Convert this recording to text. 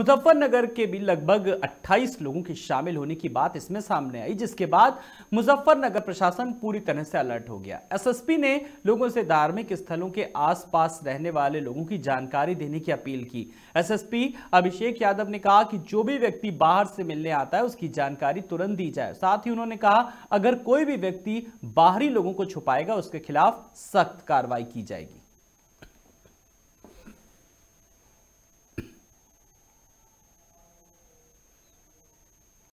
मुजफ्फरनगर के भी लगभग 28 लोगों के शामिल होने की बात इसमें सामने आई जिसके बाद मुजफ्फरनगर प्रशासन पूरी तरह से अलर्ट हो गया एसएसपी ने लोगों से धार्मिक स्थलों के आसपास रहने वाले लोगों की जानकारी देने की अपील की एसएसपी अभिषेक यादव ने कहा कि जो भी व्यक्ति बाहर से मिलने आता है उसकी जानकारी तुरंत दी जाए साथ ही उन्होंने कहा अगर कोई भी व्यक्ति बाहरी लोगों को छुपाएगा उसके खिलाफ सख्त कार्रवाई की जाएगी